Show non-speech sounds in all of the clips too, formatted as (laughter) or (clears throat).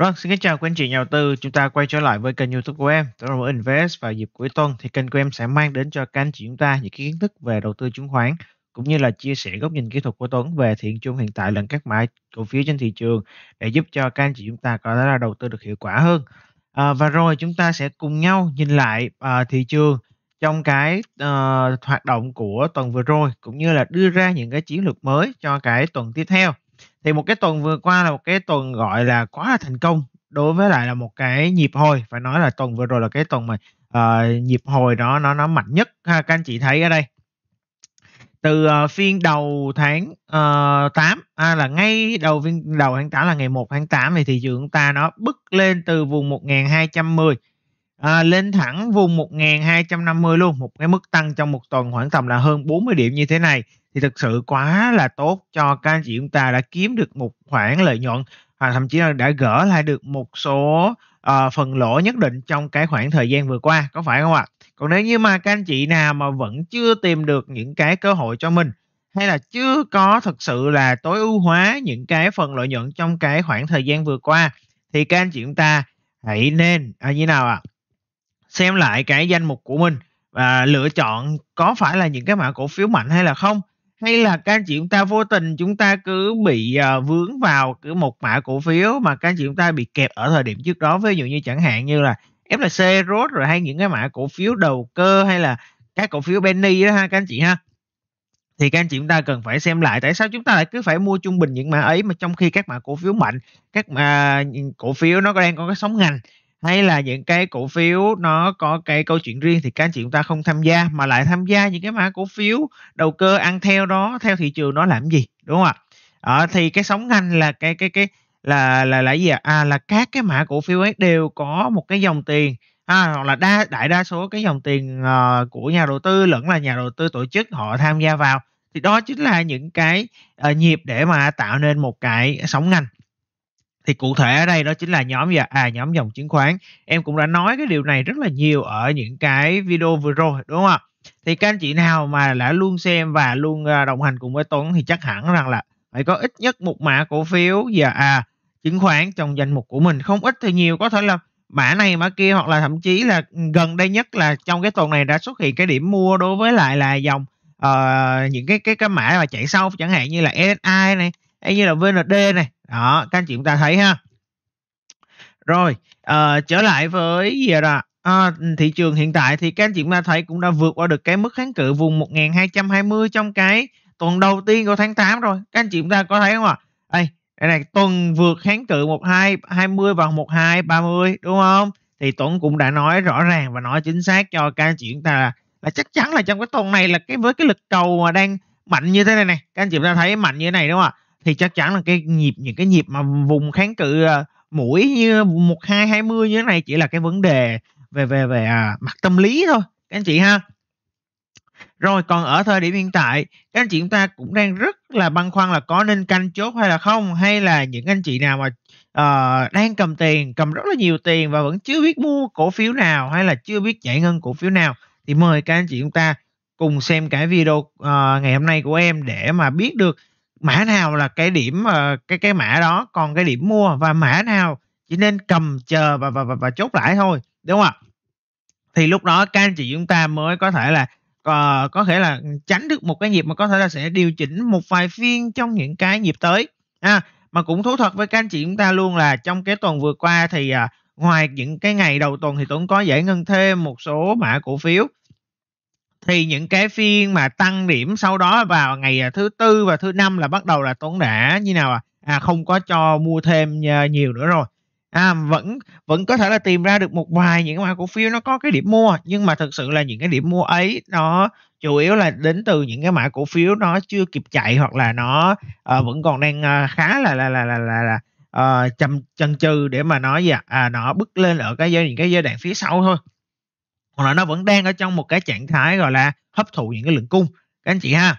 Vâng, xin kính chào quý anh chị nhà đầu tư. Chúng ta quay trở lại với kênh YouTube của em, Toro Mở Invest và dịp cuối tuần thì kênh của em sẽ mang đến cho các anh chị chúng ta những kiến thức về đầu tư chứng khoán cũng như là chia sẻ góc nhìn kỹ thuật của Tuấn về thị trường hiện tại lẫn các mã cổ phiếu trên thị trường để giúp cho các anh chị chúng ta có thể là đầu tư được hiệu quả hơn. À, và rồi chúng ta sẽ cùng nhau nhìn lại à, thị trường trong cái uh, hoạt động của tuần vừa rồi cũng như là đưa ra những cái chiến lược mới cho cái tuần tiếp theo thì một cái tuần vừa qua là một cái tuần gọi là quá là thành công đối với lại là một cái nhịp hồi phải nói là tuần vừa rồi là cái tuần mà uh, nhịp hồi đó nó nó mạnh nhất ha các anh chị thấy ở đây từ uh, phiên đầu tháng uh, ờ, 8 à, là ngay đầu phiên đầu tháng 8 là ngày 1 tháng 8 thì thị trường ta nó bứt lên từ vùng 1210 à, lên thẳng vùng 1250 luôn một cái mức tăng trong một tuần khoảng tầm là hơn 40 điểm như thế này thì thực sự quá là tốt cho các anh chị chúng ta đã kiếm được một khoản lợi nhuận hoặc à, thậm chí là đã gỡ lại được một số uh, phần lỗ nhất định trong cái khoảng thời gian vừa qua có phải không ạ còn nếu như mà các anh chị nào mà vẫn chưa tìm được những cái cơ hội cho mình hay là chưa có thực sự là tối ưu hóa những cái phần lợi nhuận trong cái khoảng thời gian vừa qua thì các anh chị chúng ta hãy nên à, như nào ạ à? xem lại cái danh mục của mình và lựa chọn có phải là những cái mã cổ phiếu mạnh hay là không hay là các anh chị chúng ta vô tình chúng ta cứ bị ờ, vướng vào cứ một mã cổ phiếu mà các anh chị chúng ta bị kẹp ở thời điểm trước đó ví dụ như chẳng hạn như là FLC, ROS rồi hay những cái mã cổ phiếu đầu cơ hay là các cổ phiếu Benny đó ha các anh chị ha thì các anh chị chúng ta cần phải xem lại tại sao chúng ta lại cứ phải mua trung bình những mã ấy mà trong khi các mã cổ phiếu mạnh các mã ừ, cổ phiếu nó đang có cái sóng ngành hay là những cái cổ phiếu nó có cái câu chuyện riêng thì các anh chị chúng ta không tham gia mà lại tham gia những cái mã cổ phiếu đầu cơ ăn theo đó theo thị trường nó làm gì đúng không ạ à, thì cái sóng ngành là cái cái cái là là là gì ạ à? à là các cái mã cổ phiếu ấy đều có một cái dòng tiền à, hoặc là đa đại đa số cái dòng tiền uh, của nhà đầu tư lẫn là nhà đầu tư tổ chức họ tham gia vào thì đó chính là những cái uh, nhịp để mà tạo nên một cái sóng ngành thì cụ thể ở đây đó chính là nhóm và à nhóm dòng chứng khoán em cũng đã nói cái điều này rất là nhiều ở những cái video vừa rồi đúng không ạ thì các anh chị nào mà đã luôn xem và luôn à, đồng hành cùng với Tuấn thì chắc hẳn rằng là phải có ít nhất một mã cổ phiếu và à chứng khoán trong danh mục của mình không ít thì nhiều có thể là mã này mã kia hoặc là thậm chí là gần đây nhất là trong cái tuần này đã xuất hiện cái điểm mua đối với lại là dòng uh, những cái cái cái mã mà chạy sau chẳng hạn như là SI này hay như là VND này đó các anh chị chúng ta thấy ha rồi uh, trở lại với gì rồi À, ờ, thị trường hiện tại thì các anh chị chúng ta thấy cũng đã vượt qua được cái mức kháng cự vùng 1220 trong cái tuần đầu tiên của tháng 8 rồi. Các anh chị chúng ta có thấy không ạ? À? Đây, đây này, tuần vượt kháng cự 1220 và 1230 đúng không? Thì Tuấn cũng đã nói rõ ràng và nói chính xác cho các anh chị chúng ta là, là chắc chắn là trong cái tuần này là cái với cái lực cầu mà đang mạnh như thế này này, các anh chị chúng ta thấy mạnh như thế này đúng không ạ? À? thì chắc chắn là cái nhịp những cái nhịp mà vùng kháng cự à, mũi như một hai hai mươi như thế này chỉ là cái vấn đề về về về à, mặt tâm lý thôi các anh chị ha rồi còn ở thời điểm hiện tại các anh chị chúng ta cũng đang rất là băn khoăn là có nên canh chốt hay là không hay là những anh chị nào mà uh, đang cầm tiền cầm rất là nhiều tiền và vẫn chưa biết mua cổ phiếu nào hay là chưa biết giải ngân cổ phiếu nào thì mời các anh chị chúng ta cùng xem cái video uh, ngày hôm nay của em để mà biết được mã nào là cái điểm ờ, cái cái mã đó còn cái điểm mua và mã nào chỉ nên cầm chờ và và và, và chốt lại thôi đúng không ạ thì lúc đó các anh chị chúng ta mới có thể là uh, có thể là tránh được một cái nhịp mà có thể là sẽ điều chỉnh một vài phiên trong những cái nhịp tới à, mà cũng thú thật với các anh chị chúng ta luôn là trong cái tuần vừa qua thì uh, ngoài những cái ngày đầu tuần thì cũng có giải ngân thêm một số mã cổ phiếu thì những cái phiên mà tăng điểm sau đó vào ngày à, thứ tư và thứ năm là bắt đầu là tốn đã như nào à, à không có cho mua thêm à, nhiều nữa rồi à, vẫn vẫn có thể là tìm ra được một vài những mã cổ phiếu nó có cái điểm mua nhưng mà thực sự là những cái điểm mua ấy nó chủ yếu là đến từ những cái mã cổ phiếu nó chưa kịp chạy hoặc là nó uh, vẫn còn đang uh, khá là là là là là, là uh, chầm chần chừ để mà nó gì à, nó bước lên ở cái giai những cái giai đoạn phía sau thôi hoặc là nó vẫn đang ở trong một cái trạng thái gọi là hấp thụ những cái lượng cung các anh chị ha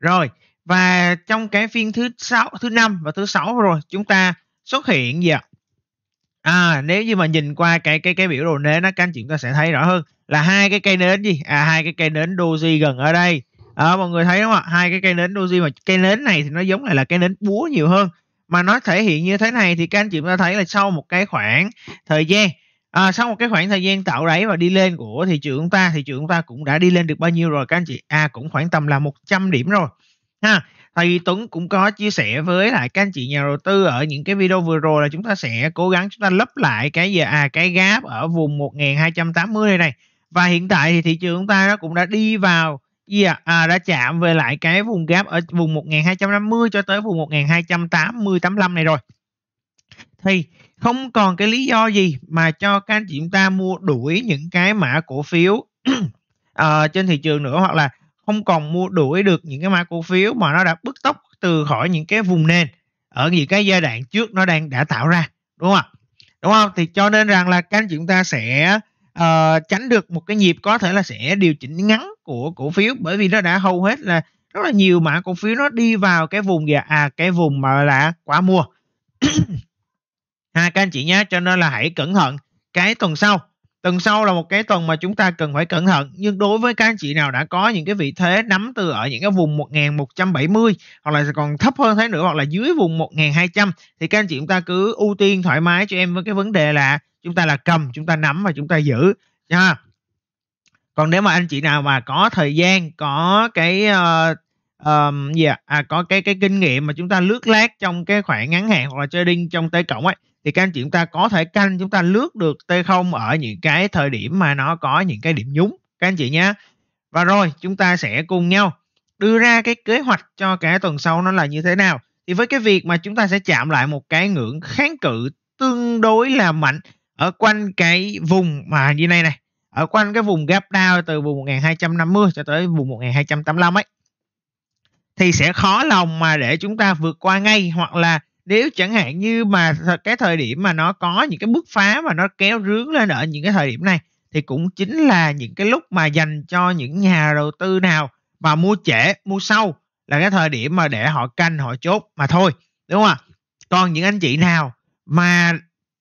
rồi và trong cái phiên thứ sáu thứ năm và thứ sáu rồi chúng ta xuất hiện gì ạ à nếu như mà nhìn qua cái cái cái biểu đồ nến đó các anh chị chúng ta sẽ thấy rõ hơn là hai cái cây nến gì à hai cái cây nến doji gần ở đây à, mọi người thấy không ạ hai cái cây nến doji mà cây nến này thì nó giống lại là cây nến búa nhiều hơn mà nó thể hiện như thế này thì các anh chị chúng ta thấy là sau một cái khoảng thời gian à, sau một cái khoảng thời gian tạo đáy và đi lên của thị trường chúng ta thị trường chúng ta cũng đã đi lên được bao nhiêu rồi các anh chị à cũng khoảng tầm là 100 điểm rồi ha thì Tuấn cũng có chia sẻ với lại các anh chị nhà đầu tư ở những cái video vừa rồi là chúng ta sẽ cố gắng chúng ta lấp lại cái gì à cái gap ở vùng 1280 này này và hiện tại thì thị trường chúng ta nó cũng đã đi vào gì yeah, à, đã chạm về lại cái vùng gap ở vùng 1250 cho tới vùng 1280 85 này rồi thì không còn cái lý do gì mà cho các anh chị chúng ta mua đuổi những cái mã cổ phiếu uh, (clears throat) trên thị trường nữa hoặc là không còn mua đuổi được những cái mã cổ phiếu mà nó đã bứt tốc từ khỏi những cái vùng nền ở những cái giai đoạn trước nó đang đã tạo ra đúng không đúng không thì cho nên rằng là các anh chị chúng ta sẽ uh, tránh được một cái nhịp có thể là sẽ điều chỉnh ngắn của cổ phiếu bởi vì nó đã hầu hết là rất là nhiều mã cổ phiếu nó đi vào cái vùng dạ, à cái vùng mà là quá mua (clears throat) ha các anh chị nhé cho nên là hãy cẩn thận cái tuần sau tuần sau là một cái tuần mà chúng ta cần phải cẩn thận nhưng đối với các anh chị nào đã có những cái vị thế nắm từ ở những cái vùng 1170 hoặc là còn thấp hơn thế nữa hoặc là dưới vùng 1200 thì các anh chị chúng ta cứ ưu tiên thoải mái cho em với cái vấn đề là chúng ta là cầm chúng ta nắm và chúng ta giữ nha còn nếu mà anh chị nào mà có thời gian có cái uh, um, gì à? à có cái cái kinh nghiệm mà chúng ta lướt lát trong cái khoảng ngắn hạn hoặc là trading trong tới cộng ấy thì các anh chị chúng ta có thể canh chúng ta lướt được T0 ở những cái thời điểm mà nó có những cái điểm nhúng các anh chị nhé và rồi chúng ta sẽ cùng nhau đưa ra cái kế hoạch cho cả tuần sau nó là như thế nào thì với cái việc mà chúng ta sẽ chạm lại một cái ngưỡng kháng cự tương đối là mạnh ở quanh cái vùng mà như này này ở quanh cái vùng gap down từ vùng 1250 cho tới vùng 1285 ấy thì sẽ khó lòng mà để chúng ta vượt qua ngay hoặc là nếu chẳng hạn như mà cái thời điểm mà nó có những cái bước phá mà nó kéo rướng lên ở những cái thời điểm này thì cũng chính là những cái lúc mà dành cho những nhà đầu tư nào mà mua trễ mua sâu là cái thời điểm mà để họ canh họ chốt mà thôi đúng không ạ còn những anh chị nào mà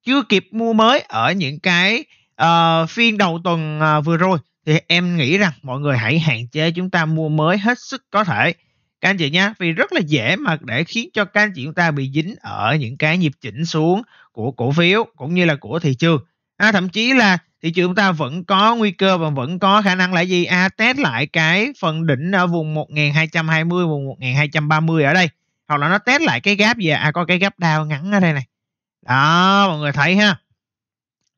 chưa kịp mua mới ở những cái uh, phiên đầu tuần uh, vừa rồi thì em nghĩ rằng mọi người hãy hạn chế chúng ta mua mới hết sức có thể các anh chị nhé vì rất là dễ mà để khiến cho các anh chị chúng ta bị dính ở những cái nhịp chỉnh xuống của cổ phiếu cũng như là của thị trường à, thậm chí là thị trường chúng ta vẫn có nguy cơ và vẫn có khả năng là gì à, test lại cái phần đỉnh ở vùng 1220 vùng 1230 ở đây hoặc là nó test lại cái gáp gì à, à có cái gáp đau ngắn ở đây này đó mọi người thấy ha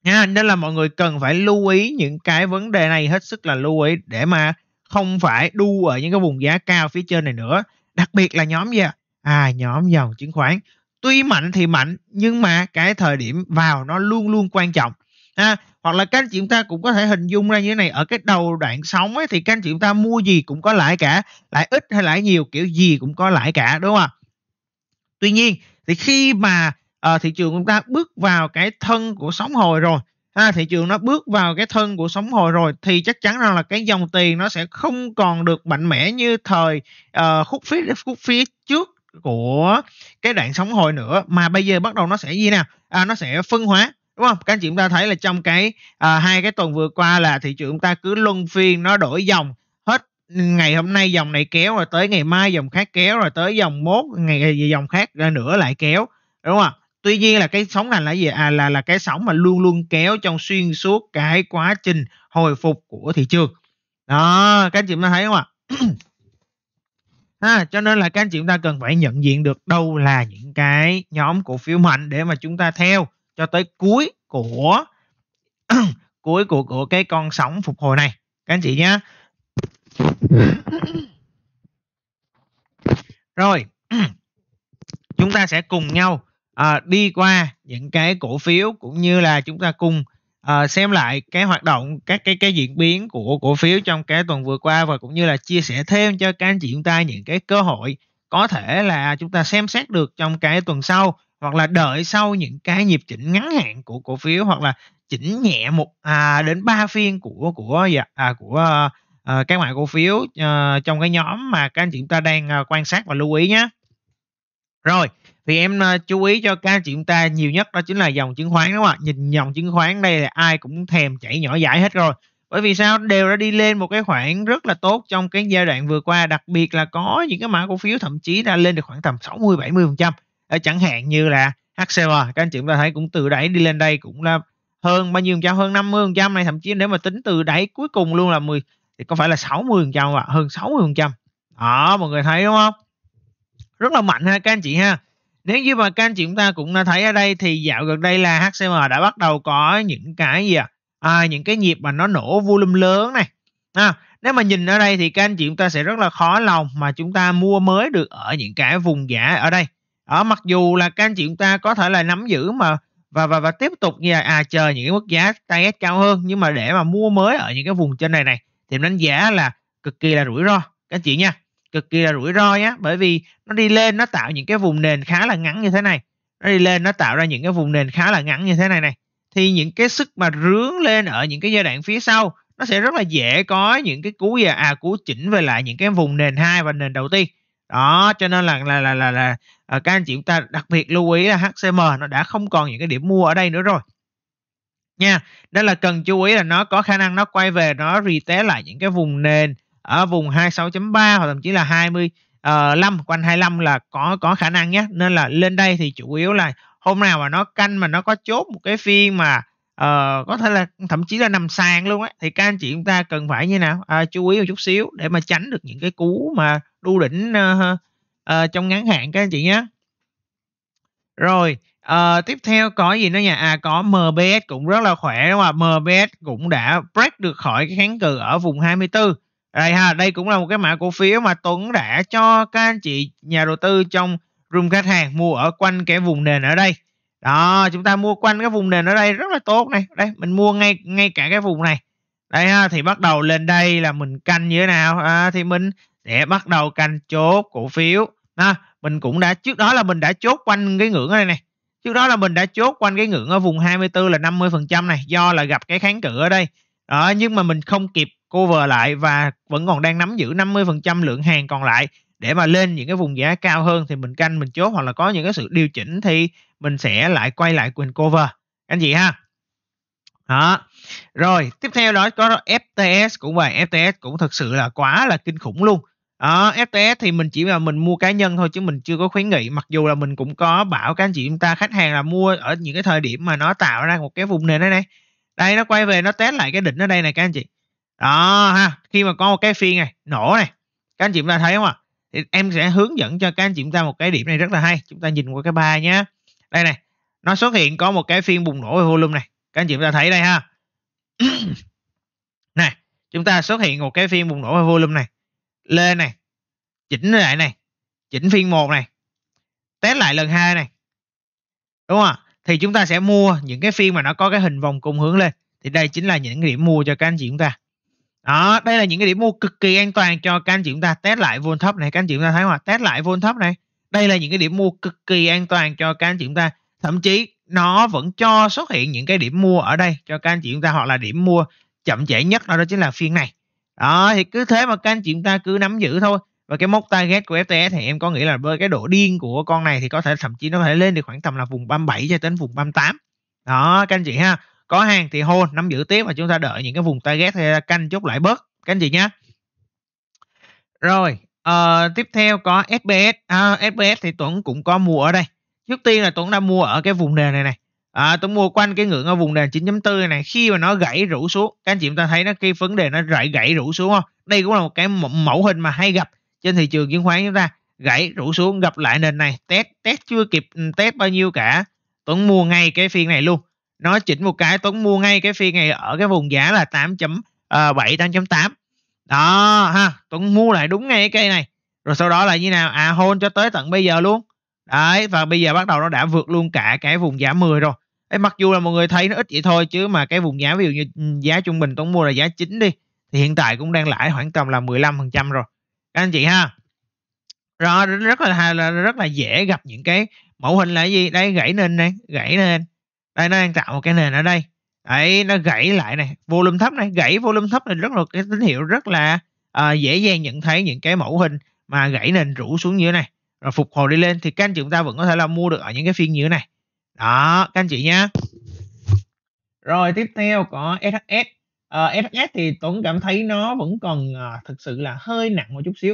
nha nên là mọi người cần phải lưu ý những cái vấn đề này hết sức là lưu ý để mà không phải đu ở những cái vùng giá cao phía trên này nữa đặc biệt là nhóm gì à nhóm dòng chứng khoán tuy mạnh thì mạnh nhưng mà cái thời điểm vào nó luôn luôn quan trọng à, hoặc là các anh chị chúng ta cũng có thể hình dung ra như thế này ở cái đầu đoạn sóng ấy, thì các anh chị chúng ta mua gì cũng có lãi cả lãi ít hay lãi nhiều kiểu gì cũng có lãi cả đúng không ạ tuy nhiên thì khi mà uh, thị trường chúng ta bước vào cái thân của sóng hồi rồi à, thị trường nó bước vào cái thân của sóng hồi rồi thì chắc chắn rằng là cái dòng tiền nó sẽ không còn được mạnh mẽ như thời uh, khúc phía khúc phía trước của cái đoạn sóng hồi nữa mà bây giờ bắt đầu nó sẽ gì nào à, nó sẽ phân hóa đúng không các anh chị chúng ta thấy là trong cái à, hai cái tuần vừa qua là thị trường chúng ta cứ luân phiên nó đổi dòng hết ngày hôm nay dòng này kéo rồi tới ngày mai dòng khác kéo rồi tới dòng mốt ngày dòng khác ra nữa lại kéo đúng không tuy nhiên là cái sóng này là gì à là là cái sóng mà luôn luôn kéo trong xuyên suốt cái quá trình hồi phục của thị trường đó các anh chị chúng thấy không ạ ha (clears throat) à, cho nên là các anh chị chúng ta cần phải nhận diện được đâu là những cái nhóm cổ phiếu mạnh để mà chúng ta theo cho tới cuối của (clears throat) cuối của của cái con sóng phục hồi này các anh chị nhé (clears throat) rồi chúng ta sẽ cùng nhau à, đi qua những cái cổ phiếu cũng như là chúng ta cùng à, xem lại cái hoạt động các cái cái diễn biến của cổ phiếu trong cái tuần vừa qua và cũng như là chia sẻ thêm cho các anh chị chúng ta những cái cơ hội có thể là chúng ta xem xét được trong cái tuần sau hoặc là đợi sau những cái nhịp chỉnh ngắn hạn của cổ phiếu hoặc là chỉnh nhẹ một à, đến ba phiên của của à, của à, các loại cổ phiếu à, trong cái nhóm mà các anh chị chúng ta đang à, quan sát và lưu ý nhé. Rồi, thì em ờ, chú ý cho các anh chị chúng ta nhiều nhất đó chính là dòng chứng khoán đúng không ạ nhìn dòng chứng khoán đây là ai cũng thèm chảy nhỏ giải hết rồi bởi vì sao đều đã đi lên một cái khoảng rất là tốt trong cái giai đoạn vừa qua đặc biệt là có những cái mã cổ phiếu thậm chí đã lên được khoảng tầm 60 70 phần trăm ờ, chẳng hạn như là HCM các anh chị chúng ta thấy cũng từ đẩy đi lên đây cũng là hơn bao nhiêu phần trăm hơn 50 phần trăm này thậm chí nếu mà tính từ đẩy cuối cùng luôn là 10 thì có phải là 60 phần trăm ạ hơn 60 phần trăm đó mọi người thấy đúng không rất là mạnh ha các anh chị ha nếu như mà các anh chị chúng ta cũng đã thấy ở đây thì dạo gần đây là HCM đã bắt đầu có những cái gì à, à những cái nhịp mà nó nổ volume lớn này à, nếu mà nhìn ở đây thì các anh chị chúng ta sẽ rất là khó lòng mà chúng ta mua mới được ở những cái vùng giá ở đây ở mặc dù là các anh chị chúng ta có thể là nắm giữ mà và và và tiếp tục như là à chờ những cái mức giá tay cao hơn nhưng mà để mà mua mới ở những cái vùng trên này này thì đánh giá là cực kỳ là rủi ro các anh chị nha cực kỳ là rủi ro nhé bởi vì nó đi lên nó tạo những cái vùng nền khá là ngắn như thế này nó đi lên nó tạo ra những cái vùng nền khá là ngắn như thế này này thì những cái sức mà rướng lên ở những cái giai đoạn phía sau nó sẽ rất là dễ có những cái cú và à cú chỉnh về lại những cái vùng nền hai và nền đầu tiên đó cho nên là là là là, là ờ, các anh chị chúng ta đặc biệt lưu ý là HCM nó đã không còn những cái điểm mua ở đây nữa rồi nha đó là cần chú ý là nó có khả năng nó quay về nó retest lại những cái vùng nền ở vùng 26.3 hoặc thậm chí là 20 uh, 5 quanh 25 là có có khả năng nhé nên là lên đây thì chủ yếu là hôm nào mà nó canh mà nó có chốt một cái phiên mà uh, có thể là thậm chí là nằm sàn luôn ấy thì các anh chị chúng ta cần phải như nào uh, chú ý một chút xíu để mà tránh được những cái cú mà đu đỉnh uh, uh, trong ngắn hạn các anh chị nhé rồi uh, tiếp theo có gì nữa nhỉ à có MBS cũng rất là khỏe đúng không ạ MBS cũng đã break được khỏi cái kháng cự ở vùng 24 đây ha, đây cũng là một cái mã cổ phiếu mà Tuấn đã cho các anh chị nhà đầu tư trong room khách hàng mua ở quanh cái vùng nền ở đây. Đó, chúng ta mua quanh cái vùng nền ở đây rất là tốt này. Đây, mình mua ngay ngay cả cái vùng này. Đây ha, thì bắt đầu lên đây là mình canh như thế nào? À, thì mình sẽ bắt đầu canh chốt cổ phiếu. Ha, mình cũng đã trước đó là mình đã chốt quanh cái ngưỡng này này. Trước đó là mình đã chốt quanh cái ngưỡng ở vùng 24 là 50% này do là gặp cái kháng cự ở đây. Đó, nhưng mà mình không kịp cover lại và vẫn còn đang nắm giữ 50% lượng hàng còn lại để mà lên những cái vùng giá cao hơn thì mình canh mình chốt hoặc là có những cái sự điều chỉnh thì mình sẽ lại quay lại quyền cover anh chị ha đó rồi tiếp theo đó có FTS cũng vậy FTS cũng thật sự là quá là kinh khủng luôn đó, FTS thì mình chỉ là mình mua cá nhân thôi chứ mình chưa có khuyến nghị mặc dù là mình cũng có bảo các anh chị chúng ta khách hàng là mua ở những cái thời điểm mà nó tạo ra một cái vùng nền này này đây nó quay về nó test lại cái đỉnh ở đây này các anh chị đó ha khi mà có một cái phiên này nổ này các anh chị chúng ta thấy không ạ à? thì em sẽ hướng dẫn cho các anh chị chúng ta một cái điểm này rất là hay chúng ta nhìn qua cái bài nhé đây này nó xuất hiện có một cái phiên bùng nổ về volume này các anh chị chúng ta thấy đây ha (clears throat) này chúng ta xuất hiện một cái phiên bùng nổ về volume này lên này chỉnh lại này chỉnh phiên một này test lại lần hai này đúng không ạ thì chúng ta sẽ mua những cái phiên mà nó có cái hình vòng cung hướng lên thì đây chính là những điểm mua cho các anh chị chúng ta đó đây là những cái điểm mua cực kỳ an toàn cho các anh chị chúng ta test lại vol thấp này các anh chị chúng ta thấy không test lại vol thấp này đây là những cái điểm mua cực kỳ an toàn cho các anh chị chúng ta thậm chí nó vẫn cho xuất hiện những cái điểm mua ở đây cho các anh chị chúng ta hoặc là điểm mua chậm trễ nhất đó, đó chính là phiên này đó thì cứ thế mà các anh chị chúng ta cứ nắm giữ thôi và cái mốc target của FTS thì em có nghĩ là với cái độ điên của con này thì có thể thậm chí nó có thể lên được khoảng tầm là vùng 37 cho đến vùng 38 đó các anh chị ha có hàng thì hôn nắm giữ tiếp và chúng ta đợi những cái vùng target hay là canh chốt lại bớt các anh chị nhé rồi uh, tiếp theo có SBS à, SBS thì Tuấn cũng có mua ở đây trước tiên là Tuấn đã mua ở cái vùng nền này này à, Tuấn mua quanh cái ngưỡng ở vùng nền 9.4 này, này khi mà nó gãy rũ xuống các anh chị chúng ta thấy nó cái vấn đề nó rải gãy rũ xuống không đây cũng là một cái mẫu hình mà hay gặp trên thị trường chứng khoán chúng ta gãy rũ xuống gặp lại nền này test test chưa kịp ừ, test bao nhiêu cả Tuấn mua ngay cái phiên này luôn nó chỉnh một cái Tuấn mua ngay cái phiên này ở cái vùng giá là 8.7 8.8 ờ, đó ha Tuấn mua lại đúng ngay cái cây này rồi sau đó là như nào à hôn cho tới tận bây giờ luôn đấy và bây giờ bắt đầu nó đã vượt luôn cả cái vùng giá 10 rồi Ê, mặc dù là mọi người thấy nó ít vậy thôi chứ mà cái vùng giá ví dụ như ừ, giá trung bình Tuấn mua là giá chính đi thì hiện tại cũng đang lãi khoảng tầm là 15% rồi các anh chị ha rồi rất là, là rất là dễ gặp những cái mẫu hình là gì đây gãy nên này gãy nên đây nó đang tạo một cái nền ở đây ấy nó gãy lại này volume thấp này gãy volume thấp này rất là cái tín hiệu rất là uh, dễ dàng nhận thấy những cái mẫu hình mà gãy nền rũ xuống như thế này rồi phục hồi đi lên thì các anh chị chúng ta vẫn có thể là mua được ở những cái phiên như thế này đó các anh chị nhé rồi tiếp theo có SHS uh, SHS ờ, thì Tuấn cảm thấy nó vẫn còn uh, thực sự là hơi nặng một chút xíu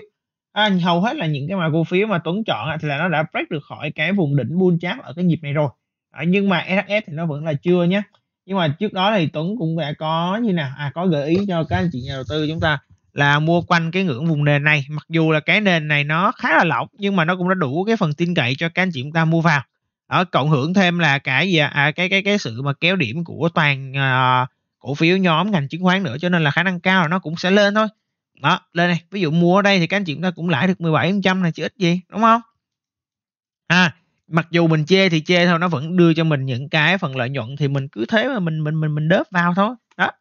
à, hầu hết là những cái mà cổ phiếu mà Tuấn chọn thì là nó đã break được khỏi cái vùng đỉnh bull chart ở cái nhịp này rồi à, nhưng mà SHS thì nó vẫn là chưa nhé nhưng mà trước đó thì Tuấn cũng đã có như nào à có gợi ý cho các anh chị nhà đầu tư chúng ta là mua quanh cái ngưỡng vùng nền này mặc dù là cái nền này nó khá là lỏng nhưng mà nó cũng đã đủ cái phần tin cậy cho các anh chị chúng ta mua vào ở cộng hưởng thêm là cái gì à, cái cái cái sự mà kéo điểm của toàn à, cổ phiếu nhóm ngành chứng khoán nữa cho nên là khả năng cao là nó cũng sẽ lên thôi đó lên này ví dụ mua ở đây thì các anh chị chúng ta cũng lãi được 17% này chứ ít gì đúng không à mặc dù mình chê thì chê thôi nó vẫn đưa cho mình những cái phần lợi nhuận thì mình cứ thế mà mình mình mình mình đớp vào thôi đó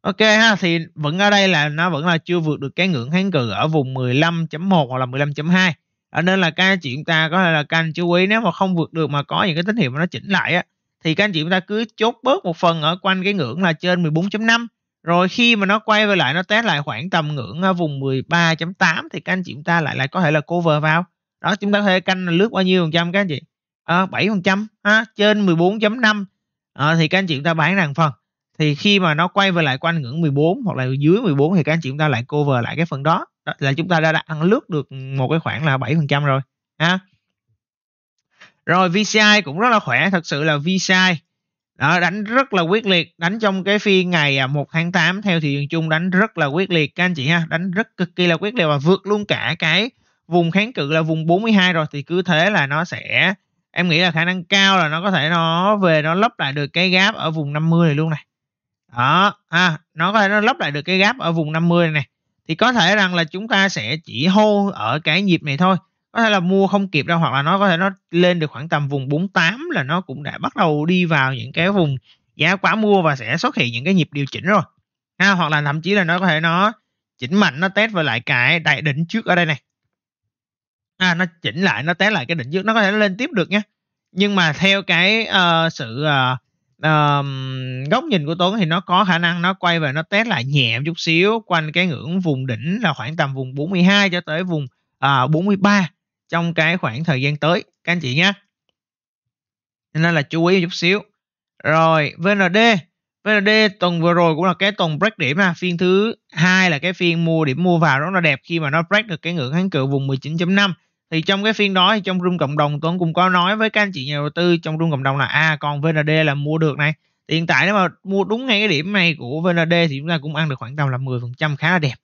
ok ha thì vẫn ở đây là nó vẫn là chưa vượt được cái ngưỡng kháng cự ở vùng 15.1 hoặc là 15.2 ở nên là các anh chị chúng ta có thể là canh chú ý nếu mà không vượt được mà có những cái tín hiệu mà nó chỉnh lại á thì các anh chị chúng ta cứ chốt bớt một phần ở quanh cái ngưỡng là trên 14.5 rồi khi mà nó quay về lại nó test lại khoảng tầm ngưỡng ở à, vùng 13.8 thì các anh chị chúng ta lại lại có thể là cover vào đó chúng ta có thể canh là lướt bao nhiêu phần trăm các anh chị bảy phần trăm trên 14.5 à, ờ, thì các anh chị chúng ta bán hàng phần thì khi mà nó quay về lại quanh ngưỡng 14 hoặc là dưới 14 thì các anh chị chúng ta lại cover lại cái phần đó, đó là chúng ta đã, đã lướt được một cái khoảng là 7% rồi ha. Rồi VCI cũng rất là khỏe, thật sự là VCI đó, đánh rất là quyết liệt, đánh trong cái phiên ngày 1 à, tháng 8 theo thị trường chung đánh rất là quyết liệt các anh chị ha, đánh rất cực kỳ là quyết liệt và vượt luôn cả cái vùng kháng cự là vùng 42 rồi thì cứ thế là nó sẽ em nghĩ là khả năng cao là nó có thể nó về nó lấp lại được cái gáp ở vùng 50 này luôn này đó à, nó có thể nó lấp lại được cái gáp ở vùng 50 này, này thì có thể rằng là chúng ta sẽ chỉ hô ở cái nhịp này thôi có thể là mua không kịp đâu hoặc là nó có thể nó lên được khoảng tầm vùng 48 là nó cũng đã bắt đầu đi vào những cái vùng giá quá mua và sẽ xuất hiện những cái nhịp điều chỉnh rồi ha, hoặc là thậm chí là nó có thể nó chỉnh mạnh nó test về lại cái đại đỉnh trước ở đây này à, nó chỉnh lại nó té lại cái đỉnh trước nó có thể lên tiếp được nhé nhưng mà theo cái uh, sự uh, góc nhìn của tuấn thì nó có khả năng nó quay về nó té lại nhẹ một chút xíu quanh cái ngưỡng vùng đỉnh là khoảng tầm vùng 42 cho tới vùng uh, ờ, 43 trong cái khoảng thời gian tới các anh chị nhé nên là chú ý một chút xíu rồi VND VND tuần vừa rồi cũng là cái tuần break điểm ha. phiên thứ hai là cái phiên mua điểm mua vào rất là đẹp khi mà nó break được cái ngưỡng kháng cự vùng 19.5 thì trong cái phiên đó thì trong room cộng đồng tuấn cũng có nói với các anh chị nhà đầu tư trong room cộng đồng là a à, còn vnd là mua được này thì hiện tại nếu mà mua đúng ngay cái điểm này của vnd thì chúng ta cũng ăn được khoảng tầm là 10% khá là đẹp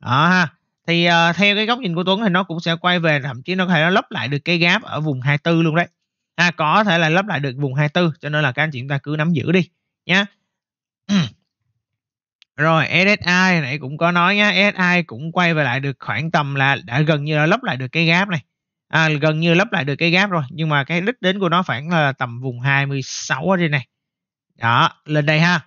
đó ha thì uh, theo cái góc nhìn của Tuấn thì nó cũng sẽ quay về thậm chí nó có thể nó lấp lại được cái gáp ở vùng 24 luôn đấy ha có thể là lấp lại được vùng 24 cho nên là các anh chị chúng ta cứ nắm giữ đi nhé rồi SSI nãy cũng có nói nhá, SSI cũng quay về lại được khoảng tầm là đã gần như là lấp lại được cái gap này. À, gần như lấp lại được cái gap rồi, nhưng mà cái đích đến của nó khoảng là tầm vùng 26 ở trên này. Đó, lên đây ha.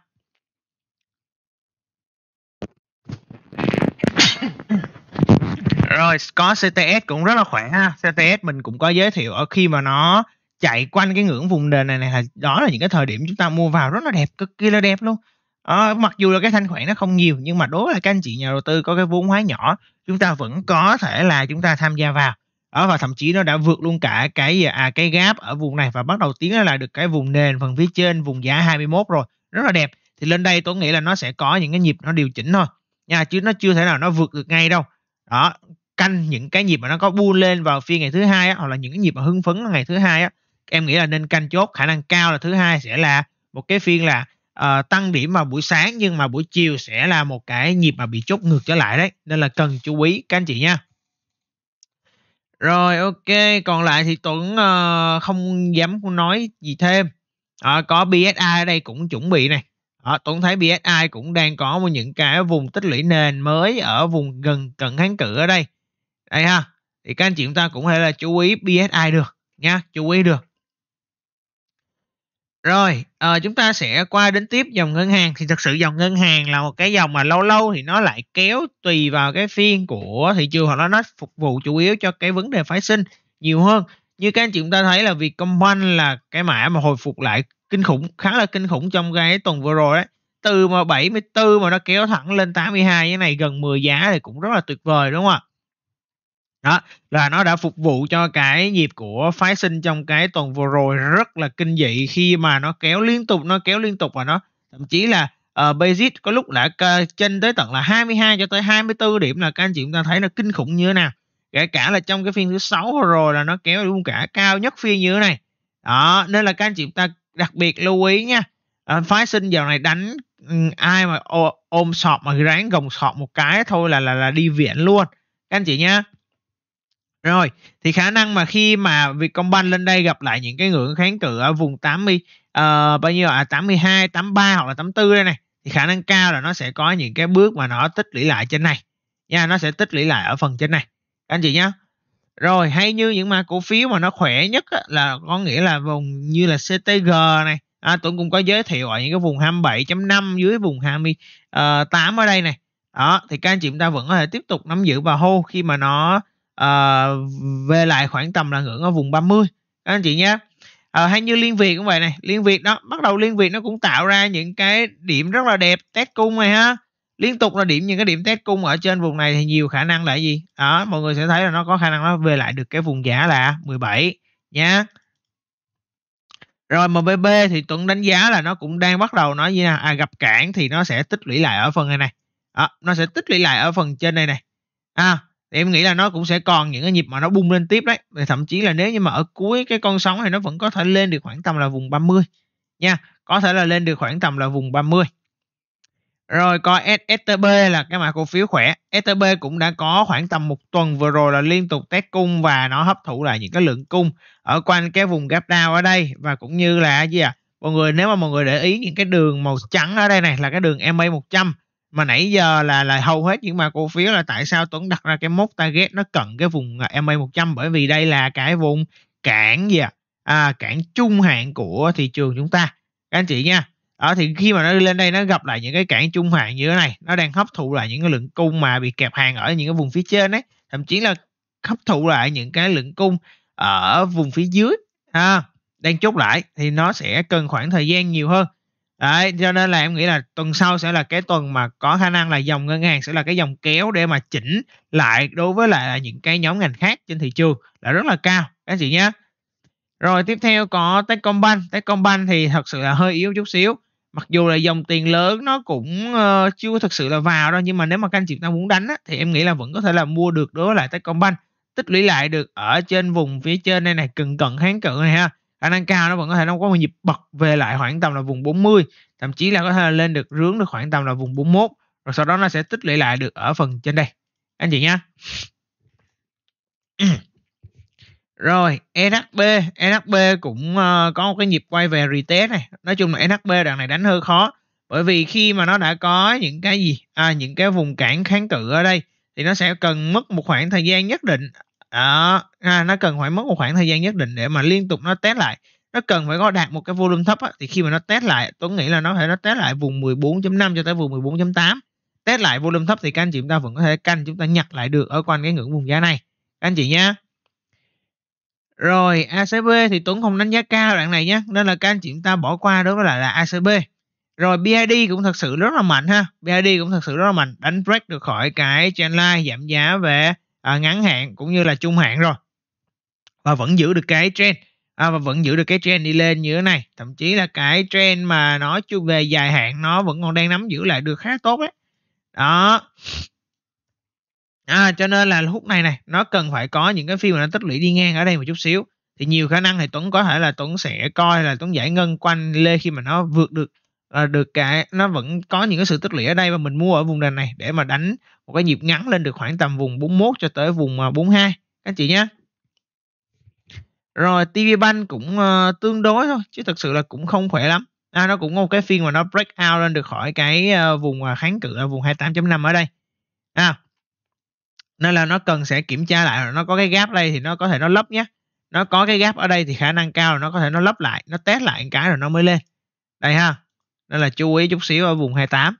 Rồi, có CTS cũng rất là khỏe ha. CTS mình cũng có giới thiệu ở khi mà nó chạy quanh cái ngưỡng vùng nền này này là đó là những cái thời điểm chúng ta mua vào rất là đẹp, cực kỳ là đẹp luôn à, mặc dù là cái thanh khoản nó không nhiều nhưng mà đối với các anh chị nhà đầu tư có cái vốn hóa nhỏ chúng ta vẫn có thể là chúng ta tham gia vào ở và thậm chí nó đã vượt luôn cả cái à, cái gap ở vùng này và bắt đầu tiến là được cái vùng nền phần phía trên vùng giá 21 rồi rất là đẹp thì lên đây tôi nghĩ là nó sẽ có những cái nhịp nó điều chỉnh thôi nha chứ nó chưa thể nào nó vượt được ngay đâu đó canh những cái nhịp mà nó có buôn lên vào phiên ngày thứ hai á, hoặc là những cái nhịp mà hưng phấn ngày thứ hai á em nghĩ là nên canh chốt khả năng cao là thứ hai sẽ là một cái phiên là uh, tăng điểm vào buổi sáng nhưng mà buổi chiều sẽ là một cái nhịp mà bị chốt ngược trở lại đấy nên là cần chú ý các anh chị nha rồi ok còn lại thì tuấn uh, không dám nói gì thêm uh, có bsi ở đây cũng chuẩn bị này uh, tuấn thấy bsi cũng đang có một những cái vùng tích lũy nền mới ở vùng gần cận kháng cự ở đây đây ha thì các anh chị chúng ta cũng có là chú ý bsi được nha chú ý được rồi, ờ, chúng ta sẽ qua đến tiếp dòng ngân hàng thì thật sự dòng ngân hàng là một cái dòng mà lâu lâu thì nó lại kéo tùy vào cái phiên của thị trường hoặc là nó phục vụ chủ yếu cho cái vấn đề phái sinh nhiều hơn. Như các anh chị chúng ta thấy là Vietcombank là cái mã mà hồi phục lại kinh khủng khá là kinh khủng trong cái tuần vừa rồi đấy. Từ mà 74 mà nó kéo thẳng lên 82 cái này gần 10 giá thì cũng rất là tuyệt vời đúng không ạ? đó là nó đã phục vụ cho cái nhịp của phái sinh trong cái tuần vừa rồi rất là kinh dị khi mà nó kéo liên tục nó kéo liên tục và nó thậm chí là uh, basic có lúc đã trên tới tận là 22 cho tới 24 điểm là các anh chị chúng ta thấy nó kinh khủng như thế nào kể cả là trong cái phiên thứ sáu vừa rồi là nó kéo luôn cả cao nhất phiên như thế này đó nên là các anh chị chúng ta đặc biệt lưu ý nha uh, phái sinh giờ này đánh um, ai mà ôm sọt mà ráng gồng sọt một cái thôi là là là đi viện luôn các anh chị nhá rồi, thì khả năng mà khi mà Vietcombank lên đây gặp lại những cái ngưỡng kháng cự ở vùng 80 uh, ờ, bao nhiêu à 82, 83 hoặc là 84 đây này thì khả năng cao là nó sẽ có những cái bước mà nó tích lũy lại trên này. Nha, nó sẽ tích lũy lại ở phần trên này. Các anh chị nhá. Rồi, hay như những mã cổ phiếu mà nó khỏe nhất á, là có nghĩa là vùng như là CTG này. À, Tuấn cũng có giới thiệu ở những cái vùng 27.5 dưới vùng 28 ờ, ở đây này. Đó, thì các anh chị chúng ta vẫn có thể tiếp tục nắm giữ và hô khi mà nó à, về lại khoảng tầm là ngưỡng ở vùng 30 các anh chị nhé à, hay như liên việt cũng vậy này liên việt đó bắt đầu liên việt nó cũng tạo ra những cái điểm rất là đẹp test cung này ha liên tục là điểm những cái điểm test cung ở trên vùng này thì nhiều khả năng là gì đó mọi người sẽ thấy là nó có khả năng nó về lại được cái vùng giá là 17 nhé rồi MBB thì Tuấn đánh giá là nó cũng đang bắt đầu nói như là à, gặp cản thì nó sẽ tích lũy lại ở phần này này. À, nó sẽ tích lũy lại ở phần trên này này. À, em nghĩ là nó cũng sẽ còn những cái nhịp mà nó bung lên tiếp đấy và thậm chí là nếu như mà ở cuối cái con sóng thì nó vẫn có thể lên được khoảng tầm là vùng 30 nha có thể là lên được khoảng tầm là vùng 30 rồi coi STB là cái mã cổ phiếu khỏe STB cũng đã có khoảng tầm một tuần vừa rồi là liên tục test cung và nó hấp thụ lại những cái lượng cung ở quanh cái vùng gap down ở đây và cũng như là gì à mọi người nếu mà mọi người để ý những cái đường màu trắng ở đây này là cái đường MA 100 mà nãy giờ là là hầu hết những mã cổ phiếu là tại sao Tuấn đặt ra cái mốc target nó cần cái vùng à, MA 100 bởi vì đây là cái vùng cản gì à, à cản trung hạn của thị trường chúng ta các anh chị nha ở thì khi mà nó đi lên đây nó gặp lại những cái cản trung hạn như thế này nó đang hấp thụ lại những cái lượng cung mà bị kẹp hàng ở những cái vùng phía trên đấy thậm chí là hấp thụ lại những cái lượng cung ở vùng phía dưới ha à, đang chốt lại thì nó sẽ cần khoảng thời gian nhiều hơn Đấy, cho nên là em nghĩ là tuần sau sẽ là cái tuần mà có khả năng là dòng ngân hàng sẽ là cái dòng kéo để mà chỉnh lại đối với lại những cái nhóm ngành khác trên thị trường là rất là cao các chị nhé. Rồi tiếp theo có Techcombank, Techcombank thì thật sự là hơi yếu chút xíu. Mặc dù là dòng tiền lớn nó cũng uh, chưa thực sự là vào đâu nhưng mà nếu mà các anh chị ta muốn đánh á, thì em nghĩ là vẫn có thể là mua được đối với lại Techcombank tích lũy lại được ở trên vùng phía trên đây này, này cần cận kháng cự này ha khả năng cao nó vẫn có thể nó có một nhịp bật về lại khoảng tầm là vùng 40 thậm chí là có thể là lên được rướng được khoảng tầm là vùng 41 rồi sau đó nó sẽ tích lũy lại được ở phần trên đây anh chị nhé (clears throat) rồi NHB NHB cũng ờ, có một cái nhịp quay về retest này nói chung là NHB đoạn này đánh hơi khó bởi vì khi mà nó đã có những cái gì à, những cái vùng cản kháng cự ở đây thì nó sẽ cần mất một khoảng thời gian nhất định đó à, nó cần phải mất một khoảng thời gian nhất định để mà liên tục nó test lại nó cần phải có đạt một cái volume thấp á, thì khi mà nó test lại Tuấn nghĩ là nó phải nó test lại vùng 14.5 cho tới vùng 14.8 test lại volume thấp thì các anh chị chúng ta vẫn có thể canh chúng ta nhặt lại được ở quanh cái ngưỡng vùng giá này các anh chị nhé rồi ACB thì Tuấn không đánh giá cao đoạn này nhé nên là các anh chị chúng ta bỏ qua đối với lại là ACB rồi BID cũng thật sự rất là mạnh ha BID cũng thật sự rất là mạnh đánh break được khỏi cái trend giảm giá về à, ngắn hạn cũng như là trung hạn rồi và vẫn giữ được cái trend à, và vẫn giữ được cái trend đi lên như thế này thậm chí là cái trend mà nó chu về dài hạn nó vẫn còn đang nắm giữ lại được khá tốt đấy đó à, cho nên là lúc này này nó cần phải có những cái phiên mà nó tích lũy đi ngang ở đây một chút xíu thì nhiều khả năng thì Tuấn có thể là Tuấn sẽ coi là Tuấn giải ngân quanh lê khi mà nó vượt được là ờ, được cái nó vẫn có những cái sự tích lũy ở đây và mình mua ở vùng nền này để mà đánh một cái nhịp ngắn lên được khoảng tầm vùng 41 cho tới vùng 42 à, các chị nhé rồi TV Bank cũng uh, tương đối thôi chứ thực sự là cũng không khỏe lắm à, nó cũng có một cái phiên mà nó break out lên được khỏi cái uh, vùng à, kháng cự ở vùng 28.5 ở đây à, nên là nó cần sẽ kiểm tra lại nó có cái gap đây thì nó có thể nó lấp nhé nó có cái gap ở đây thì khả năng cao là nó có thể nó lấp lại nó test lại một cái rồi nó mới lên đây ha nên là chú ý chút xíu ở vùng 28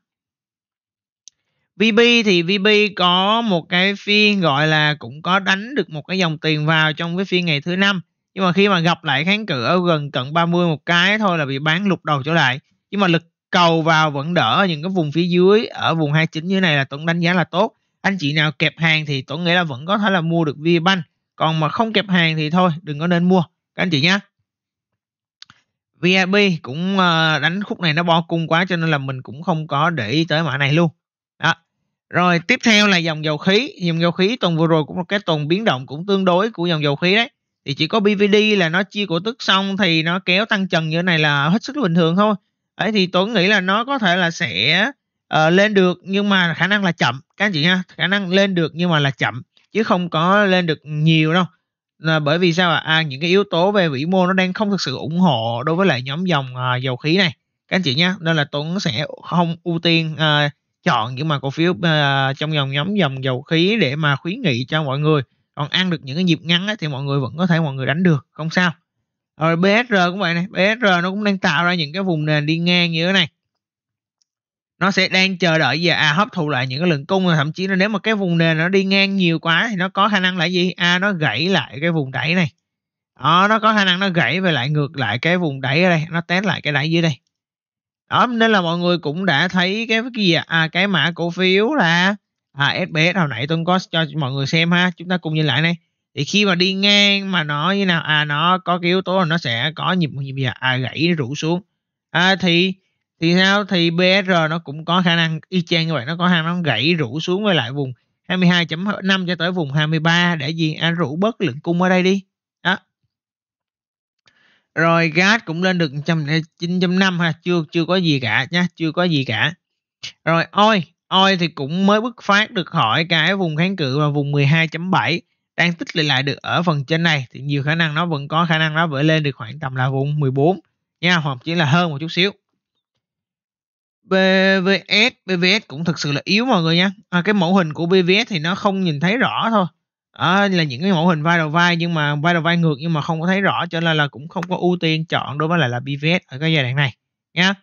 VB thì VB có một cái phiên gọi là cũng có đánh được một cái dòng tiền vào trong cái phiên ngày thứ năm nhưng mà khi mà gặp lại kháng cự ở gần cận 30 một cái thôi là bị bán lục đầu trở lại nhưng mà lực cầu vào vẫn đỡ ở những cái vùng phía dưới ở vùng 29 như này là Tuấn đánh giá là tốt anh chị nào kẹp hàng thì Tuấn nghĩ là vẫn có thể là mua được VBank còn mà không kẹp hàng thì thôi đừng có nên mua các anh chị nhé VAB cũng ờ, đánh khúc này nó bo cung quá cho nên là mình cũng không có để ý tới mã này luôn đó rồi tiếp theo là dòng dầu khí dòng dầu khí tuần vừa rồi cũng là cái tuần biến động cũng tương đối của dòng dầu khí đấy thì chỉ có BVD là nó chia cổ tức xong thì nó kéo tăng trần như thế này là hết sức bình thường thôi đấy thì tôi nghĩ là nó có thể là sẽ uh, lên được nhưng mà khả năng là chậm các anh chị nha khả năng lên được nhưng mà là chậm chứ không có lên được nhiều đâu là bởi vì sao ạ à? à, những cái yếu tố về vĩ mô nó đang không thực sự ủng hộ đối với lại nhóm dòng à, dầu khí này các anh chị nhé nên là tuấn sẽ không ưu tiên à, chọn những mà cổ phiếu à, trong dòng nhóm dòng dầu khí để mà khuyến nghị cho mọi người còn ăn được những cái nhịp ngắn ấy, thì mọi người vẫn có thể mọi người đánh được không sao rồi BSR cũng vậy này BSR nó cũng đang tạo ra những cái vùng nền đi ngang như thế này nó sẽ đang chờ đợi về a à, hấp thụ lại những cái lượng cung thậm chí là nếu mà cái vùng nền nó đi ngang nhiều quá thì nó có khả năng là gì a à, nó gãy lại cái vùng đẩy này đó, nó có khả năng nó gãy về lại ngược lại cái vùng đẩy ở đây nó test lại cái đáy dưới đây đó nên là mọi người cũng đã thấy cái cái gì à, cái mã cổ phiếu là à, SBS hồi nãy tôi có cho mọi người xem ha chúng ta cùng nhìn lại này thì khi mà đi ngang mà nó như nào à nó có cái yếu tố là nó sẽ có nhịp nhịp gì à gãy rủ xuống à, thì thì sao thì BSR nó cũng có khả năng y chang như vậy nó có khả năng gãy rũ xuống với lại vùng 22.5 cho tới vùng 23 để gì anh à, rũ bớt lượng cung ở đây đi đó rồi gas cũng lên được 109.5 à, ha chưa chưa có gì cả nhá chưa có gì cả rồi oi oi thì cũng mới bứt phát được khỏi cái vùng kháng cự và vùng 12.7 đang tích lũy lại được ở phần trên này thì nhiều khả năng nó vẫn có khả năng nó vỡ lên được khoảng tầm là vùng 14 nha hoặc chỉ là hơn một chút xíu BVS BVS cũng thực sự là yếu mọi người nha à, cái mẫu hình của BVS thì nó không nhìn thấy rõ thôi à, là những cái mẫu hình vai đầu vai nhưng mà vai đầu vai ngược nhưng mà không có thấy rõ cho nên là cũng không có ưu tiên chọn đối với lại là BVS ở cái giai đoạn này nha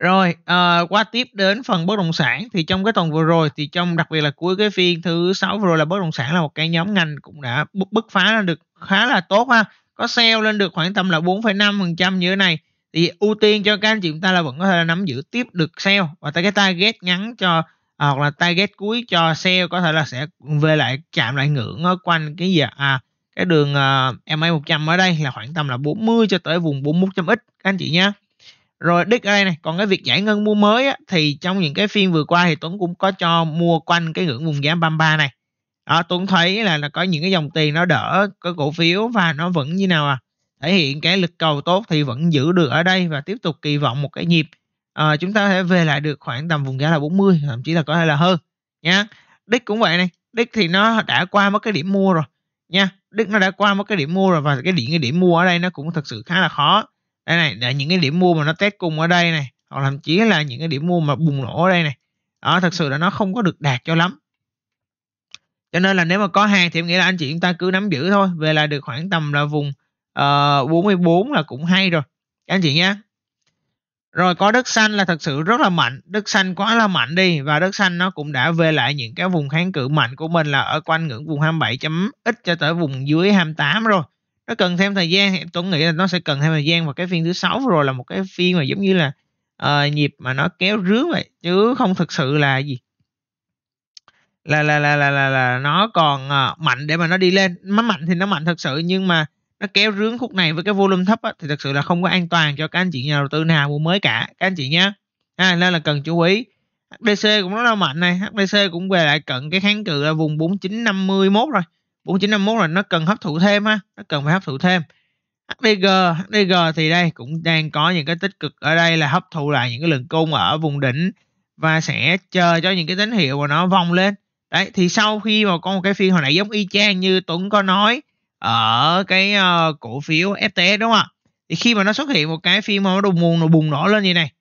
rồi à, qua tiếp đến phần bất động sản thì trong cái tuần vừa rồi thì trong đặc biệt là cuối cái phiên thứ sáu vừa rồi là bất động sản là một cái nhóm ngành cũng đã bứt, phá phá được khá là tốt ha có sale lên được khoảng tầm là 4,5% như thế này thì ưu tiên cho các anh chị chúng ta là vẫn có thể là nắm giữ tiếp được sale và cái target ngắn cho à, hoặc là target cuối cho sale có thể là sẽ về lại chạm lại ngưỡng ở quanh cái gì à cái đường uh, MA 100 ở đây là khoảng tầm là 40 cho tới vùng 4100 x các anh chị nhé rồi đích ở đây này còn cái việc giải ngân mua mới á, thì trong những cái phiên vừa qua thì Tuấn cũng có cho mua quanh cái ngưỡng vùng giá 33 này đó Tuấn thấy là, là có những cái dòng tiền nó đỡ cái cổ phiếu và nó vẫn như nào à thể hiện cái lực cầu tốt thì vẫn giữ được ở đây và tiếp tục kỳ vọng một cái nhịp à, chúng ta sẽ về lại được khoảng tầm vùng giá là 40 thậm chí là có thể là hơn nha đích cũng vậy này đích thì nó đã qua mất cái điểm mua rồi nha đích nó đã qua mất cái điểm mua rồi và cái điểm cái điểm mua ở đây nó cũng thật sự khá là khó đây này để những cái điểm mua mà nó test cùng ở đây này hoặc thậm chí là những cái điểm mua mà bùng nổ ở đây này đó thật sự là nó không có được đạt cho lắm cho nên là nếu mà có hàng thì em nghĩ là anh chị chúng ta cứ nắm giữ thôi về lại được khoảng tầm là vùng uh, ờ, 44 là cũng hay rồi anh chị nhé rồi có đất xanh là thật sự rất là mạnh đất xanh quá là mạnh đi và đất xanh nó cũng đã về lại những cái vùng kháng cự mạnh của mình là ở quanh ngưỡng vùng 27.x cho tới vùng dưới 28 rồi nó cần thêm thời gian em tuấn nghĩ là nó sẽ cần thêm thời gian và cái phiên thứ sáu rồi là một cái phiên mà giống như là uh, nhịp mà nó kéo rướng vậy chứ không thực sự là gì là là là là là, là nó còn uh, mạnh để mà nó đi lên nó mạnh thì nó mạnh thật sự nhưng mà nó kéo rướng khúc này với cái volume thấp á, thì thật sự là không có an toàn cho các anh chị nhà đầu tư nào mua mới cả các anh chị nhé à, nên là cần chú ý HBC cũng rất là mạnh này HBC cũng về lại cận cái kháng cự là vùng 4951 rồi 4951 rồi nó cần hấp thụ thêm ha nó cần phải hấp thụ thêm HDG HDG thì đây cũng đang có những cái tích cực ở đây là hấp thụ lại những cái lượng cung ở vùng đỉnh và sẽ chờ cho những cái tín hiệu mà nó vòng lên đấy thì sau khi mà có một cái phiên hồi nãy giống y chang như Tuấn có nói ở cái uh, cổ phiếu FTS đúng không ạ? Thì khi mà nó xuất hiện một cái phiên mà nó đùng mùn nó bùng nổ lên như này,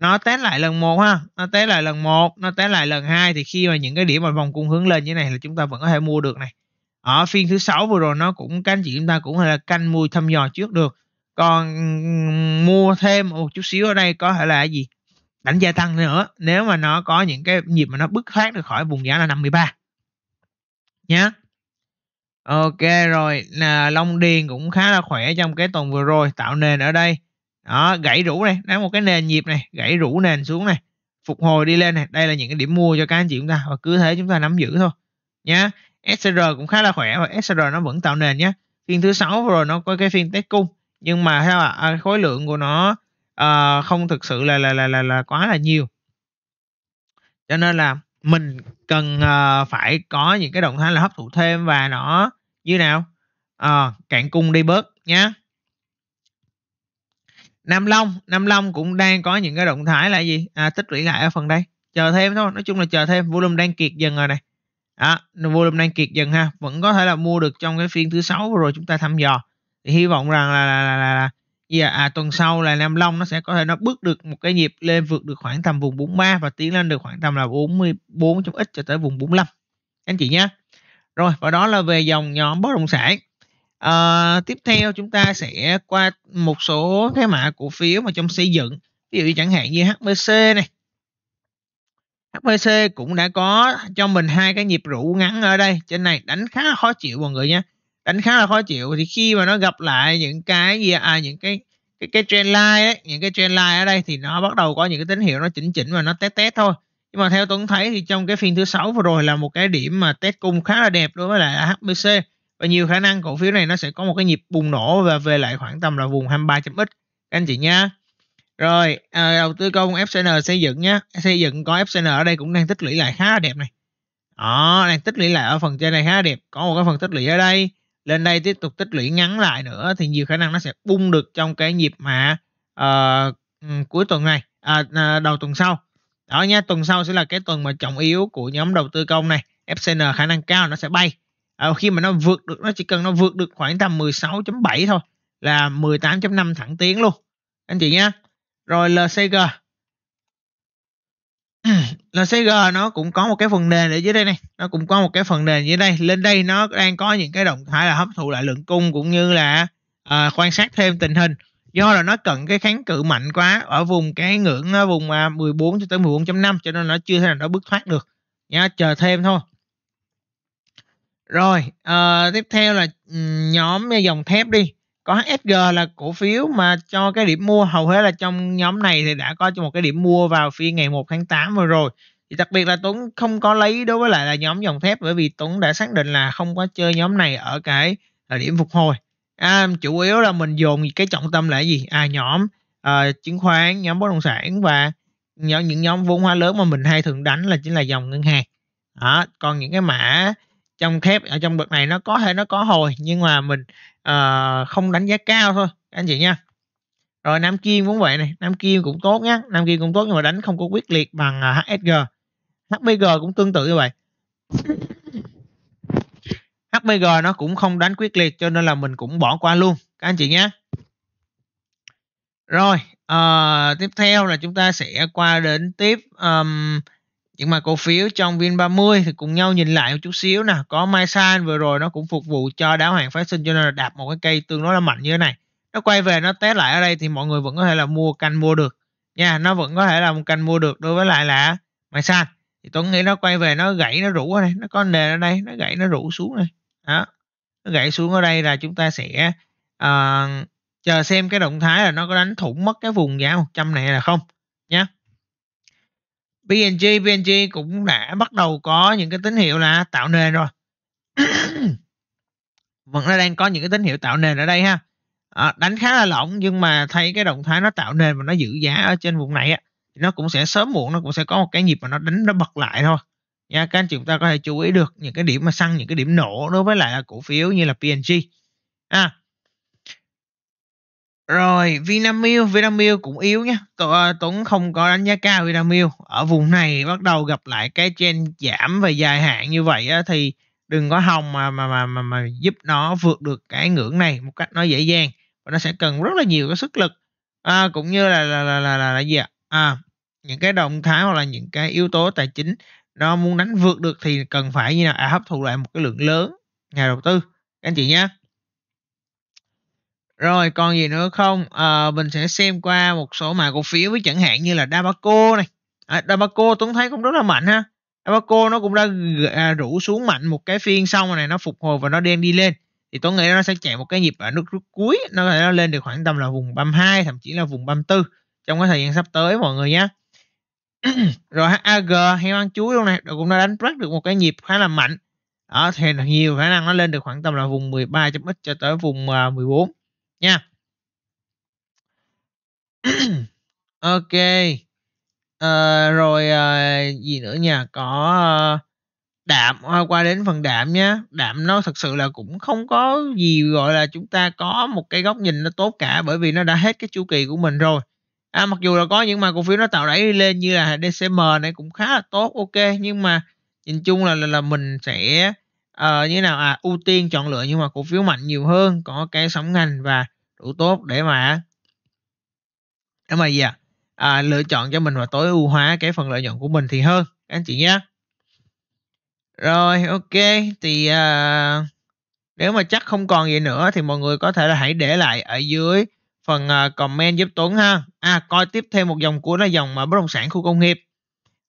nó test lại lần một ha, nó test lại lần một, nó test lại lần hai thì khi mà những cái điểm mà vòng cung hướng lên như này là chúng ta vẫn có thể mua được này. Ở phiên thứ sáu vừa rồi nó cũng các anh chị chúng ta cũng là canh mua thăm dò trước được. Còn mua thêm một chút xíu ở đây có thể là gì? Đánh gia tăng nữa nếu mà nó có những cái nhịp mà nó bứt thoát được khỏi vùng giá là 53 nhé ok rồi là Long Điền cũng khá là khỏe trong cái tuần vừa rồi tạo nền ở đây đó gãy rũ này đó một cái nền nhịp này gãy rũ nền xuống này phục hồi đi lên này đây là những cái điểm mua cho các anh chị chúng ta và cứ thế chúng ta nắm giữ thôi nhá SR cũng khá là khỏe và SR nó vẫn tạo nền nhé phiên thứ sáu vừa rồi nó có cái phiên test cung nhưng mà theo à, khối lượng của nó à, không thực sự là là là là, là quá là nhiều cho nên là mình cần à, phải có những cái động thái là hấp thụ thêm và nó như nào à, cạn cung đi bớt nhá Nam Long Nam Long cũng đang có những cái động thái là gì à, tích lũy lại ở phần đây chờ thêm thôi nói chung là chờ thêm volume đang kiệt dần rồi này à, volume đang kiệt dần ha vẫn có thể là mua được trong cái phiên thứ sáu rồi chúng ta thăm dò thì hy vọng rằng là là là là, là yeah, à, tuần sau là Nam Long nó sẽ có thể nó bước được một cái nhịp lên vượt được khoảng tầm vùng 43 và tiến lên được khoảng tầm là 44 ít cho tới vùng 45 anh chị nhé rồi và đó là về dòng nhóm bất động sản à, tiếp theo chúng ta sẽ qua một số cái mã cổ phiếu mà trong xây dựng ví dụ chẳng hạn như HBC này HBC cũng đã có cho mình hai cái nhịp rũ ngắn ở đây trên này đánh khá là khó chịu mọi người nhé đánh khá là khó chịu thì khi mà nó gặp lại những cái gì à những cái cái cái trend line ấy, những cái trend line ở đây thì nó bắt đầu có những cái tín hiệu nó chỉnh chỉnh và nó test test thôi nhưng mà theo Tuấn thấy thì trong cái phiên thứ sáu vừa rồi là một cái điểm mà test cung khá là đẹp đối với lại HBC và nhiều khả năng cổ phiếu này nó sẽ có một cái nhịp bùng nổ và về lại khoảng tầm là vùng 23.x các anh chị nha. rồi à, đầu tư công FCN xây dựng nhá xây dựng có FCN ở đây cũng đang tích lũy lại khá là đẹp này đó đang tích lũy lại ở phần trên này khá là đẹp có một cái phần tích lũy ở đây lên đây tiếp tục tích lũy ngắn lại nữa thì nhiều khả năng nó sẽ bung được trong cái nhịp mà uh, cuối tuần này à, à đầu tuần sau đó nha tuần sau sẽ là cái tuần mà trọng yếu của nhóm đầu tư công này FCN khả năng cao nó sẽ bay à, khi mà nó vượt được nó chỉ cần nó vượt được khoảng tầm 16.7 thôi là 18.5 thẳng tiến luôn anh chị nhé rồi LCG LCG (clears throat) nó cũng có một cái phần nền ở dưới đây này nó cũng có một cái phần nền dưới đây lên đây nó đang có những cái động thái là hấp thụ lại lượng cung cũng như là à, quan sát thêm tình hình do là nó cần cái kháng cự mạnh quá ở vùng cái ngưỡng nó ờ, vùng 14 à, cho tới 14.5 cho nên nó chưa thể nào nó bước thoát được nhá chờ thêm thôi rồi uh, tiếp theo là nhóm ờ, dòng thép đi có SG là cổ phiếu mà cho cái điểm mua hầu hết là trong nhóm này thì đã có cho một cái điểm mua vào phiên ngày 1 tháng 8 vừa rồi thì đặc biệt là Tuấn không có lấy đối với lại là nhóm dòng thép bởi vì Tuấn đã xác định là không có chơi nhóm này ở cái điểm phục hồi à, chủ yếu là mình dồn cái trọng tâm là gì à nhóm uh, chứng khoán nhóm bất động sản và nhóm những nhóm vốn hóa lớn mà mình hay thường đánh là chính là dòng ngân hàng đó còn những cái mã trong thép ở trong bậc này nó có thể nó có hồi nhưng mà mình uh, không đánh giá cao thôi anh chị nha rồi nam kim cũng vậy này nam kim cũng tốt nhá nam kim cũng tốt nhưng mà đánh không có quyết liệt bằng ờ, hsg hbg cũng tương tự như vậy HBG nó cũng không đánh quyết liệt cho nên là mình cũng bỏ qua luôn các anh chị nhé rồi uh, tiếp theo là chúng ta sẽ qua đến tiếp um, những mà cổ phiếu trong viên 30 thì cùng nhau nhìn lại một chút xíu nè có MySan vừa rồi nó cũng phục vụ cho đáo hàng phát sinh cho nên là đạp một cái cây tương đối là mạnh như thế này nó quay về nó té lại ở đây thì mọi người vẫn có thể là mua canh mua được nha nó vẫn có thể là một canh mua được đối với lại là MySan. san thì tuấn nghĩ nó quay về nó gãy nó rủ ở đây nó có nền ở đây nó gãy nó rủ xuống này đó nó gãy xuống ở đây là chúng ta sẽ uh, chờ xem cái động thái là nó có đánh thủng mất cái vùng giá 100 này là không nhé PNG PNG cũng đã bắt đầu có những cái tín hiệu là tạo nền rồi (coughs) vẫn nó đang có những cái tín hiệu tạo nền ở đây ha à, đánh khá là lỏng nhưng mà thấy cái động thái nó tạo nền và nó giữ giá ở trên vùng này á nó cũng sẽ sớm muộn nó cũng sẽ có một cái nhịp mà nó đánh nó bật lại thôi nha các anh chúng ta có thể chú ý được những cái điểm mà săn những cái điểm nổ đối với lại cổ phiếu như là PNG à rồi Vinamilk Vinamilk cũng yếu nhé à, Tuấn không có đánh giá cao Vinamilk ở vùng này bắt đầu gặp lại cái trend giảm về dài hạn như vậy á, thì đừng có hòng mà mà mà mà, mà giúp nó vượt được cái ngưỡng này một cách nó dễ dàng và nó sẽ cần rất là nhiều cái sức lực à, cũng như là là là là, là, là gì ạ à, những cái động thái hoặc là những cái yếu tố tài chính nó muốn đánh vượt được thì cần phải như nào à, hấp thụ lại một cái lượng lớn nhà đầu tư các anh chị nhé rồi còn gì nữa không à, mình sẽ xem qua một số mã cổ phiếu với chẳng hạn như là Dabaco này à, Dabaco Tuấn thấy cũng rất là mạnh ha Dabaco nó cũng đã à, rủ xuống mạnh một cái phiên xong này nó phục hồi và nó đen đi lên thì tôi nghĩ nó sẽ chạy một cái nhịp ở nước rút cuối nó có thể nó lên được khoảng tầm là vùng 32 thậm chí là vùng 34 trong cái thời gian sắp tới mọi người nhé (clears throat) rồi HAG heo ăn chuối luôn này, rồi cũng đã đánh break được một cái nhịp khá là mạnh đó thì nhiều khả năng nó lên được khoảng tầm là vùng 13.x cho tới vùng 14 à, nha (clears throat) ok uh, rồi uh, gì nữa nha có uh, đạm ờ, qua đến phần đạm nhé đạm nó thật sự là cũng không có gì gọi là chúng ta có một cái góc nhìn nó tốt cả bởi vì nó đã hết cái chu kỳ của mình rồi à, mặc dù là có những mà cổ phiếu nó tạo đẩy lên như là DCM này cũng khá là tốt ok nhưng mà nhìn chung là là, là mình sẽ uh, như nào à ưu tiên chọn lựa nhưng mà cổ phiếu mạnh nhiều hơn có cái sóng ngành và đủ tốt để mà để mà gì à, à lựa chọn cho mình và tối ưu hóa cái phần lợi nhuận của mình thì hơn các anh chị nhé rồi ok thì uh, nếu mà chắc không còn gì nữa thì mọi người có thể là hãy để lại ở dưới phần à, comment giúp Tuấn ha. À coi tiếp thêm một dòng cuối là dòng mà bất động sản khu công nghiệp.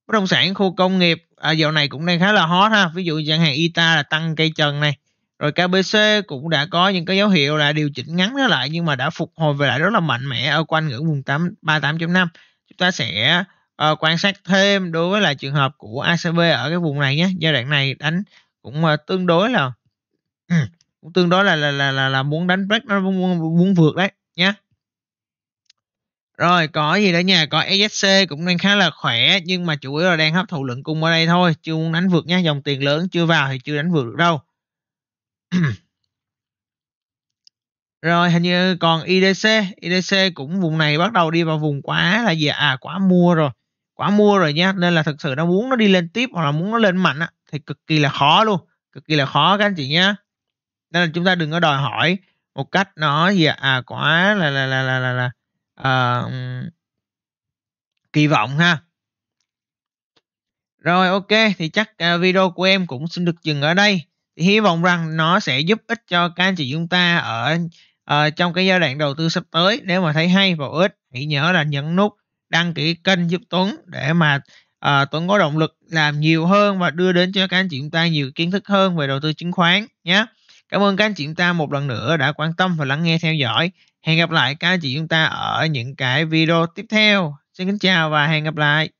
Bất động sản khu công nghiệp à, dạo này cũng đang khá là hot ha. Ví dụ chẳng hạn ITA là tăng cây trần này. Rồi KBC cũng đã có những cái dấu hiệu là điều chỉnh ngắn nó lại nhưng mà đã phục hồi về lại rất là mạnh mẽ ở quanh ngưỡng vùng 8 38.5. Chúng ta sẽ uh, quan sát thêm đối với là trường hợp của ACB ở cái vùng này nhé. Giai đoạn này đánh cũng uh, tương đối là ừ, cũng tương đối là là là là, là muốn đánh break nó muốn, muốn vượt đấy nhé rồi có gì đó nha, có SJC cũng đang khá là khỏe nhưng mà chủ yếu là đang hấp thụ lượng cung ở đây thôi, chưa muốn đánh vượt nha, dòng tiền lớn chưa vào thì chưa đánh vượt được đâu. (clears throat) Rồi hình như còn IDC, IDC cũng vùng này bắt đầu đi vào vùng quá là gì à quá mua rồi. Quá mua rồi nha, nên là thực sự nó muốn nó đi lên tiếp hoặc là muốn nó lên mạnh á thì cực kỳ là khó luôn, cực kỳ là khó các anh chị nhá. Nên là chúng ta đừng có đòi hỏi một cách nó gì dạ, à quá là là là là là, là à, kỳ vọng ha rồi ok thì chắc à, video của em cũng xin được dừng ở đây thì hy vọng rằng nó sẽ giúp ích cho các anh chị chúng ta ở uh, trong cái giai đoạn đầu tư sắp tới nếu mà thấy hay và ích hãy nhớ là nhấn nút đăng ký kênh giúp Tuấn để mà uh, Tuấn có động lực làm nhiều hơn và đưa đến cho các anh chị chúng ta nhiều kiến thức hơn về đầu tư chứng khoán nhé. Cảm ơn các anh chị chúng ta một lần nữa đã quan tâm và lắng nghe theo dõi. Hẹn gặp lại các anh chị chúng ta ở những cái video tiếp theo. Xin kính chào và hẹn gặp lại.